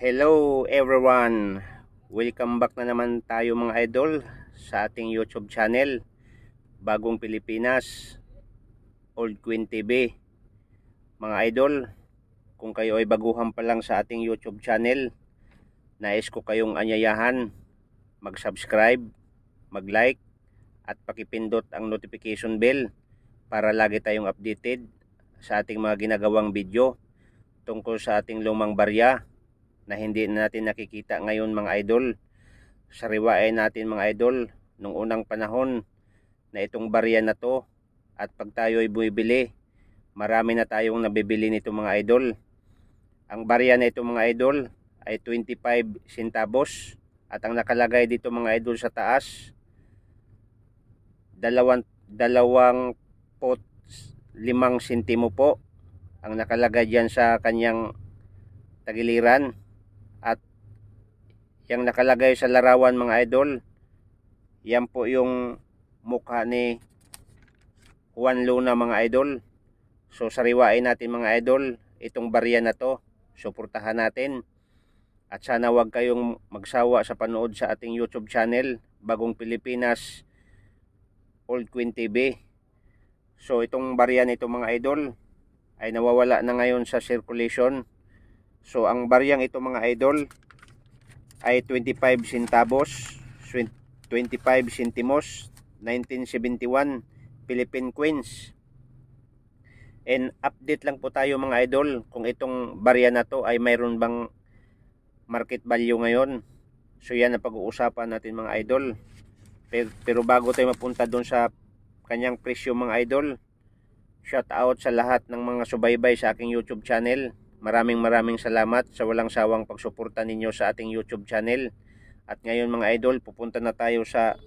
Hello everyone! Welcome back na naman tayo mga idol sa ating YouTube channel Bagong Pilipinas Old Queen TV Mga idol, kung kayo ay baguhan pa lang sa ating YouTube channel nais ko kayong anyayahan mag-subscribe, mag-like at pakipindot ang notification bell para lagi tayong updated sa ating mga ginagawang video tungkol sa ating lumang barya na hindi natin nakikita ngayon mga idol. Sariwain natin mga idol nung unang panahon na itong barya na to at pag tayo ay bumibili, marami na tayong nabibili nito mga idol. Ang barya na ito mga idol ay 25 centavos at ang nakalagay dito mga idol sa taas dalawang dalawang pot limang sentimo po ang nakalagay diyan sa kanyang tagiliran yung nakalagay sa larawan mga idol yan po yung mukha ni Juan Luna mga idol so sariwain natin mga idol itong barya na to suportahan natin at sana wag kayong magsawa sa panood sa ating YouTube channel Bagong Pilipinas Old Queen TV so itong barya nito mga idol ay nawawala na ngayon sa circulation so ang baryang ito mga idol ay 25 centavos, 25 centimos, 1971, Philippine Queens. And update lang po tayo mga idol kung itong barya na to ay mayroon bang market value ngayon. So yan ang pag-uusapan natin mga idol. Pero, pero bago tayo mapunta doon sa kanyang presyo mga idol, shout out sa lahat ng mga subaybay sa aking YouTube channel. Maraming maraming salamat sa walang sawang pagsuporta ninyo sa ating YouTube channel. At ngayon mga idol, pupunta na tayo sa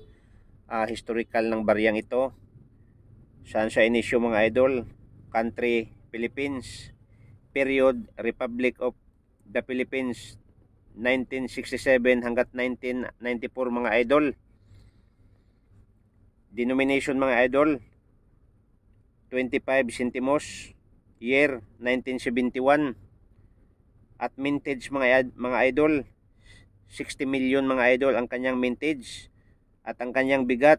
uh, historical ng baryang ito. Saan siya inisyo mga idol? Country Philippines. Period Republic of the Philippines 1967 hanggat 1994 mga idol. Denomination mga idol 25 centimos year 1971 at mintage mga, mga idol. 60 million mga idol ang kanyang mintage at ang kanyang bigat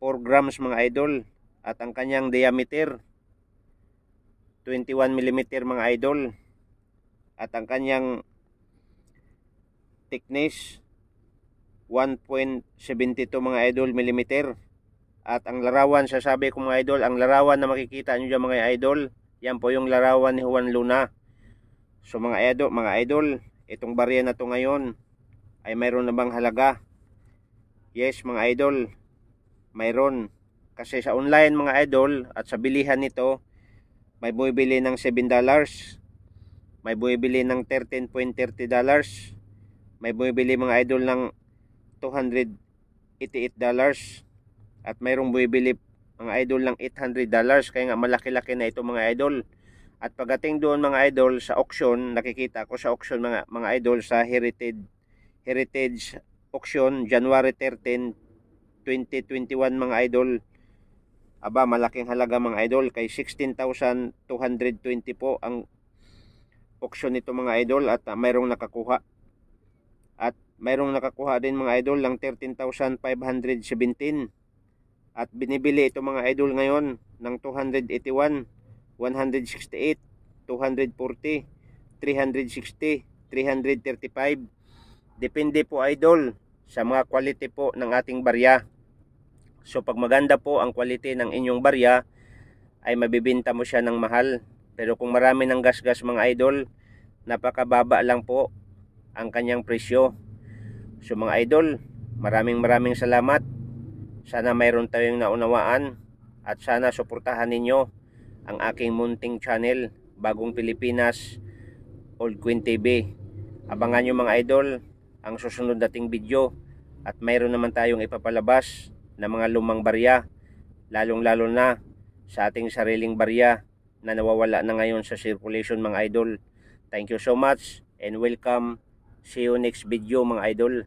4 grams mga idol at ang kanyang diameter 21 mm mga idol at ang kanyang thickness 1.72 mga idol millimeter at ang larawan sasabi ko mga idol ang larawan na makikita nyo dyan mga idol yan po yung larawan ni Juan Luna So mga idol, mga idol, itong barya na to ngayon ay mayroon na bang halaga? Yes, mga idol, mayroon. Kasi sa online mga idol at sa bilihan nito, may buibili ng $7, dollars, may buibili ng $13.30, dollars, may buibili mga idol ng $288 dollars at mayroong buibili mga idol ng $800 dollars kaya nga malaki-laki na ito mga idol at pagdating doon mga idol sa auction, nakikita ko sa auction mga mga idol sa Heritage Heritage auction January 13, 2021 mga idol. Aba, malaking halaga mga idol kay 16,220 po ang auction nito mga idol at uh, mayroong nakakuha. At mayroong nakakuha din mga idol lang 13,517 at binibili ito mga idol ngayon ng 281 168, 240, 360, 335. Depende po idol sa mga quality po ng ating barya. So pag maganda po ang quality ng inyong barya ay mabibinta mo siya ng mahal. Pero kung marami ng gasgas -gas, mga idol, napakababa lang po ang kanyang presyo. So mga idol, maraming maraming salamat. Sana mayroon tayong naunawaan at sana suportahan ninyo ang aking munting channel, Bagong Pilipinas, Old Queen TV. Abangan nyo mga idol ang susunod nating video at mayroon naman tayong ipapalabas na mga lumang barya, lalong lalo na sa ating sariling barya na nawawala na ngayon sa circulation mga idol. Thank you so much and welcome. See you next video mga idol.